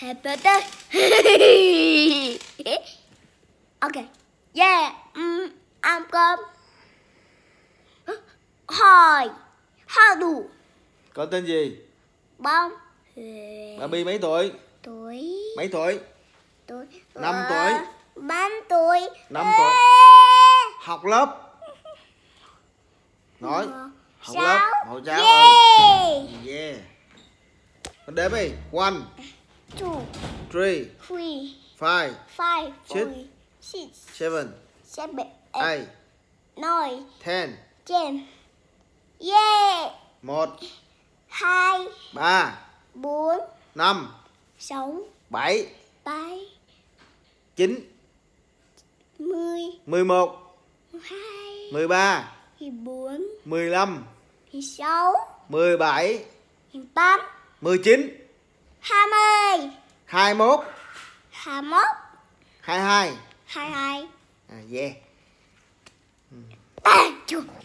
Happy birthday. okay. Yeah. Um, I'm come, Hỏi. Hỏi đủ. Con tên gì? Bông. Bà mấy tuổi? Tuổi. Mấy tuổi? Tuổi. Năm tuổi. Bốn tuổi. Năm tuổi. Học lớp. Nói. Học lớp. Học giáo. Yeah. Ơi. Ừ. Yeah. Đếm đi. One two, three, three, five, five, six, six, seven, seven, eight, nine, ten, ten. Yeah. Một, hai, ba, bốn, năm, sáu, bảy, tám, chín, mười, mười một, hai, mười ba, mười bốn, mười lăm, mười sáu, mười bảy, mười tám, mười chín. 20 21 21 22 22 à, yeah. Ta chuột